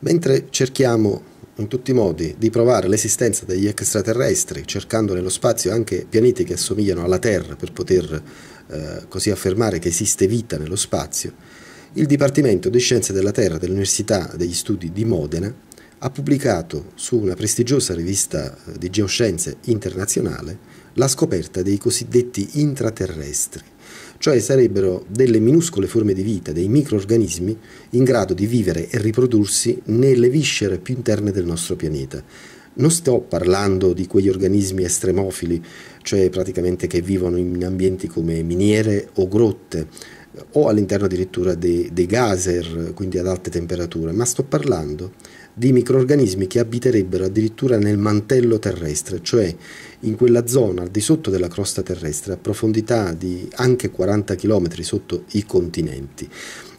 Mentre cerchiamo in tutti i modi di provare l'esistenza degli extraterrestri, cercando nello spazio anche pianeti che assomigliano alla Terra per poter eh, così affermare che esiste vita nello spazio, il Dipartimento di Scienze della Terra dell'Università degli Studi di Modena ha pubblicato su una prestigiosa rivista eh, di geoscienze internazionale la scoperta dei cosiddetti intraterrestri, cioè sarebbero delle minuscole forme di vita, dei microorganismi in grado di vivere e riprodursi nelle viscere più interne del nostro pianeta. Non sto parlando di quegli organismi estremofili, cioè praticamente che vivono in ambienti come miniere o grotte, o all'interno addirittura dei, dei geyser, quindi ad alte temperature, ma sto parlando di microorganismi che abiterebbero addirittura nel mantello terrestre, cioè in quella zona al di sotto della crosta terrestre a profondità di anche 40 km sotto i continenti.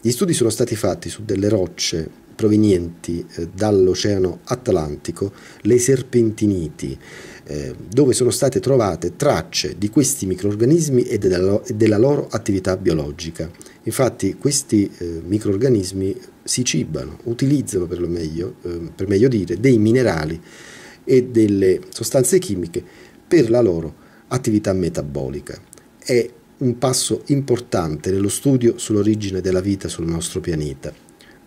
Gli studi sono stati fatti su delle rocce provenienti eh, dall'oceano Atlantico, le serpentiniti, eh, dove sono state trovate tracce di questi microorganismi e della, e della loro attività biologica. Infatti questi eh, microorganismi si cibano, utilizzano per, meglio, eh, per meglio dire dei minerali e delle sostanze chimiche per la loro attività metabolica. È un passo importante nello studio sull'origine della vita sul nostro pianeta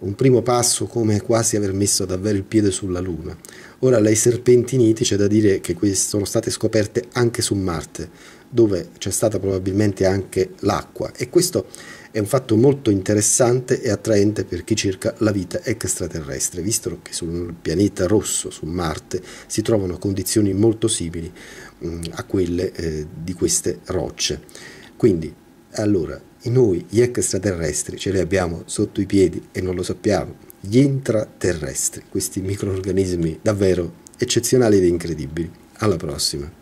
un primo passo come quasi aver messo davvero il piede sulla Luna. Ora, ai serpentiniti c'è da dire che queste sono state scoperte anche su Marte, dove c'è stata probabilmente anche l'acqua, e questo è un fatto molto interessante e attraente per chi cerca la vita extraterrestre, visto che sul pianeta rosso, su Marte, si trovano condizioni molto simili mh, mm, a quelle eh, di queste rocce. Quindi allora, noi gli extraterrestri ce li abbiamo sotto i piedi e non lo sappiamo, gli intraterrestri, questi microorganismi davvero eccezionali ed incredibili. Alla prossima!